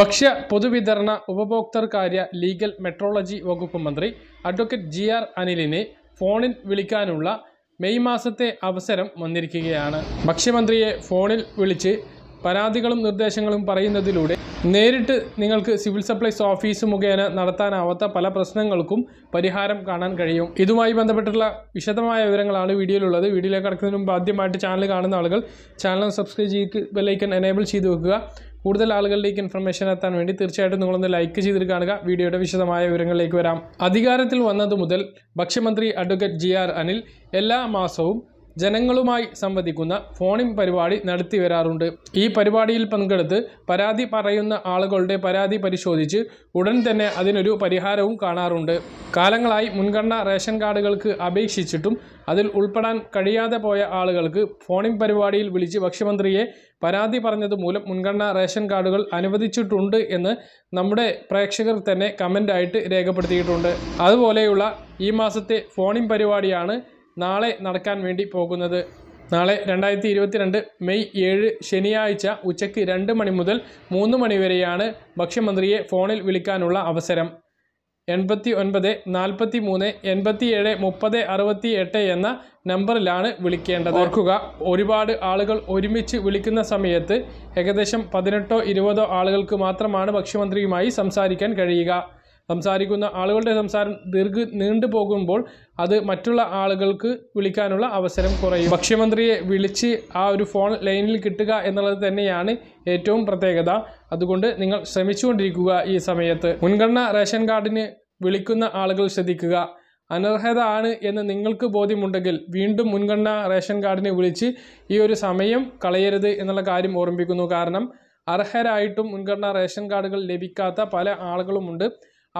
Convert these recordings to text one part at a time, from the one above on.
ഭക്ഷ്യ പൊതുവിതരണ ഉപഭോക്തൃകാര്യ legal metrology വകുപ്പ് മന്ത്രി അഡ്വക്കേറ്റ് ജി ആർ അനിലിനെ ഫോണിൽ വിളിക്കാനുള്ള മെയ് മാസത്തെ അവസരം വന്നിരിക്കുകയാണ് ഭക്ഷ്യമന്ത്രിയെ ഫോണിൽ വിളിച്ച് പരാതികളും നിർദ്ദേശങ്ങളും പറയുന്നതിലൂടെ നേരിട്ട് നിങ്ങൾക്ക് സിവിൽ സപ്ലൈസ് ഓഫീസ് മുഖേന നടത്താനാവാത്ത പല പ്രശ്നങ്ങൾക്കും പരിഹാരം കാണാൻ കഴിയും ഇതുമായി ബന്ധപ്പെട്ടുള്ള വിശദമായ വിവരങ്ങളാണ് വീഡിയോയിലുള്ളത് വീഡിയോയിലേക്ക് കടക്കുന്നതിന് മുമ്പ് ആദ്യമായിട്ട് ചാനൽ കാണുന്ന ആളുകൾ ചാനൽ സബ്സ്ക്രൈബ് ചെയ്ത് ബെല്ലൈക്കൻ എനേബിൾ ചെയ്ത് വെക്കുക കൂടുതൽ ആളുകളിലേക്ക് ഇൻഫർമേഷൻ എത്താൻ വേണ്ടി തീർച്ചയായിട്ടും നിങ്ങളൊന്ന് ലൈക്ക് ചെയ്തിട്ട് കാണുക വീഡിയോയുടെ വിശദമായ വിവരങ്ങളിലേക്ക് വരാം അധികാരത്തിൽ വന്നതു മുതൽ ഭക്ഷ്യമന്ത്രി അഡ്വക്കേറ്റ് ജി ആർ അനിൽ എല്ലാ മാസവും ജനങ്ങളുമായി സംവദിക്കുന്ന ഫോണിൻ പരിപാടി നടത്തി വരാറുണ്ട് ഈ പരിപാടിയിൽ പങ്കെടുത്ത് പരാതി പറയുന്ന ആളുകളുടെ പരാതി പരിശോധിച്ച് ഉടൻ തന്നെ അതിനൊരു പരിഹാരവും കാണാറുണ്ട് കാലങ്ങളായി മുൻഗണന റേഷൻ കാർഡുകൾക്ക് അപേക്ഷിച്ചിട്ടും അതിൽ ഉൾപ്പെടാൻ കഴിയാതെ പോയ ആളുകൾക്ക് ഫോണിൻ പരിപാടിയിൽ വിളിച്ച് ഭക്ഷ്യമന്ത്രിയെ പരാതി പറഞ്ഞതുമൂലം മുൻഗണന റേഷൻ കാർഡുകൾ അനുവദിച്ചിട്ടുണ്ട് എന്ന് നമ്മുടെ പ്രേക്ഷകർ തന്നെ കമൻ്റായിട്ട് രേഖപ്പെടുത്തിയിട്ടുണ്ട് അതുപോലെയുള്ള ഈ മാസത്തെ ഫോണിൻ പരിപാടിയാണ് നാളെ നടക്കാൻ വേണ്ടി പോകുന്നത് നാളെ രണ്ടായിരത്തി ഇരുപത്തിരണ്ട് മെയ് ഏഴ് ശനിയാഴ്ച ഉച്ചയ്ക്ക് രണ്ട് മണി മുതൽ മൂന്ന് മണിവരെയാണ് ഭക്ഷ്യമന്ത്രിയെ ഫോണിൽ വിളിക്കാനുള്ള അവസരം എൺപത്തി ഒൻപത് നാൽപ്പത്തി മൂന്ന് എൺപത്തി ഏഴ് മുപ്പത് അറുപത്തി എട്ട് എന്ന നമ്പറിലാണ് വിളിക്കേണ്ടത് ഓർക്കുക ഒരുപാട് ആളുകൾ ഒരുമിച്ച് വിളിക്കുന്ന സമയത്ത് ഏകദേശം പതിനെട്ടോ ഇരുപതോ ആളുകൾക്ക് മാത്രമാണ് ഭക്ഷ്യമന്ത്രിയുമായി സംസാരിക്കാൻ കഴിയുക സംസാരിക്കുന്ന ആളുകളുടെ സംസാരം ദീർഘ നീണ്ടു പോകുമ്പോൾ അത് മറ്റുള്ള ആളുകൾക്ക് വിളിക്കാനുള്ള അവസരം കുറയും ഭക്ഷ്യമന്ത്രിയെ വിളിച്ച് ആ ഒരു ഫോൺ ലൈനിൽ കിട്ടുക എന്നുള്ളത് തന്നെയാണ് ഏറ്റവും പ്രത്യേകത അതുകൊണ്ട് നിങ്ങൾ ശ്രമിച്ചുകൊണ്ടിരിക്കുക ഈ സമയത്ത് മുൻഗണന റേഷൻ കാർഡിന് വിളിക്കുന്ന ആളുകൾ ശ്രദ്ധിക്കുക അനർഹത ആണ് എന്ന് നിങ്ങൾക്ക് ബോധ്യമുണ്ടെങ്കിൽ വീണ്ടും മുൻഗണന റേഷൻ കാർഡിനെ വിളിച്ച് ഈ ഒരു സമയം കളയരുത് എന്നുള്ള കാര്യം ഓർമ്മിപ്പിക്കുന്നു കാരണം അർഹരായിട്ടും മുൻഗണന റേഷൻ കാർഡുകൾ ലഭിക്കാത്ത പല ആളുകളുമുണ്ട്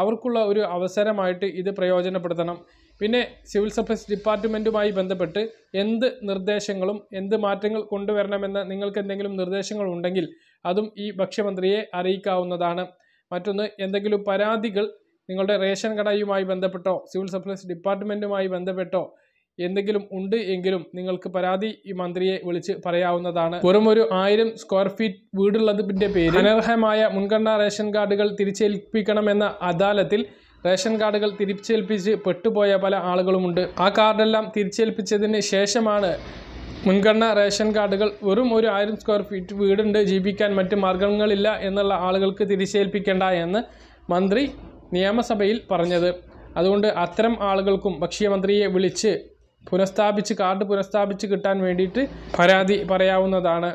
അവർക്കുള്ള ഒരു അവസരമായിട്ട് ഇത് പ്രയോജനപ്പെടുത്തണം പിന്നെ സിവിൽ സപ്ലൈസ് ഡിപ്പാർട്ട്മെൻറ്റുമായി ബന്ധപ്പെട്ട് എന്ത് നിർദ്ദേശങ്ങളും എന്ത് മാറ്റങ്ങൾ കൊണ്ടുവരണമെന്ന് നിങ്ങൾക്ക് എന്തെങ്കിലും നിർദ്ദേശങ്ങൾ ഉണ്ടെങ്കിൽ അതും ഈ ഭക്ഷ്യമന്ത്രിയെ അറിയിക്കാവുന്നതാണ് മറ്റൊന്ന് എന്തെങ്കിലും പരാതികൾ നിങ്ങളുടെ റേഷൻ കടയുമായി ബന്ധപ്പെട്ടോ സിവിൽ സപ്ലൈസ് ഡിപ്പാർട്ട്മെൻറ്റുമായി ബന്ധപ്പെട്ടോ എന്തെങ്കിലും ഉണ്ട് എങ്കിലും നിങ്ങൾക്ക് പരാതി ഈ മന്ത്രിയെ വിളിച്ച് പറയാവുന്നതാണ് വെറും ഒരു ആയിരം സ്ക്വയർ ഫീറ്റ് വീടുള്ളതിന്റെ പേര് അനർഹമായ മുൻഗണനാ റേഷൻ കാർഡുകൾ തിരിച്ചേൽപ്പിക്കണമെന്ന അദാലത്തിൽ റേഷൻ കാർഡുകൾ തിരിച്ചേൽപ്പിച്ച് പെട്ടുപോയ പല ആളുകളുമുണ്ട് ആ കാർഡെല്ലാം തിരിച്ചേൽപ്പിച്ചതിന് ശേഷമാണ് മുൻഗണന റേഷൻ കാർഡുകൾ വെറും ഒരു ആയിരം സ്ക്വയർ ഫീറ്റ് വീടുണ്ട് ജീവിക്കാൻ മറ്റ് മാർഗങ്ങളില്ല എന്നുള്ള ആളുകൾക്ക് തിരിച്ചേൽപ്പിക്കേണ്ട എന്ന് മന്ത്രി നിയമസഭയിൽ പറഞ്ഞത് അതുകൊണ്ട് അത്തരം ആളുകൾക്കും ഭക്ഷ്യമന്ത്രിയെ വിളിച്ച് പുനഃസ്ഥാപിച്ച് കാർഡ് പുനഃസ്ഥാപിച്ച് കിട്ടാൻ വേണ്ടിയിട്ട് പരാതി പറയാവുന്നതാണ്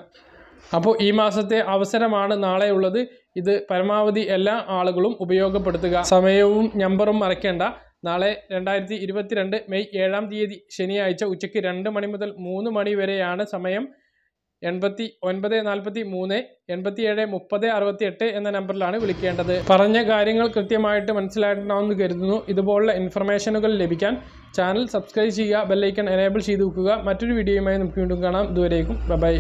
അപ്പോൾ ഈ മാസത്തെ അവസരമാണ് നാളെയുള്ളത് ഇത് പരമാവധി എല്ലാ ആളുകളും ഉപയോഗപ്പെടുത്തുക സമയവും നമ്പറും മറക്കേണ്ട നാളെ രണ്ടായിരത്തി ഇരുപത്തിരണ്ട് മെയ് ഏഴാം തീയതി ശനിയാഴ്ച ഉച്ചയ്ക്ക് രണ്ട് മണി മുതൽ മൂന്ന് മണി വരെയാണ് സമയം എൺപത്തി ഒൻപത് നാൽപ്പത്തി മൂന്ന് എൺപത്തി ഏഴ് മുപ്പത് അറുപത്തി എട്ട് എന്ന നമ്പറിലാണ് വിളിക്കേണ്ടത് പറഞ്ഞ കാര്യങ്ങൾ കൃത്യമായിട്ട് മനസ്സിലായിട്ടുണ്ടാവുമെന്ന് കരുതുന്നു ഇതുപോലുള്ള ഇൻഫർമേഷനുകൾ ലഭിക്കാൻ ചാനൽ സബ്സ്ക്രൈബ് ചെയ്യുക ബെല്ലൈക്കൺ എനേബിൾ ചെയ്ത് വെക്കുക മറ്റൊരു വീഡിയോയുമായി നമുക്ക് വീണ്ടും കാണാം ഇതുവരേക്കും ബൈ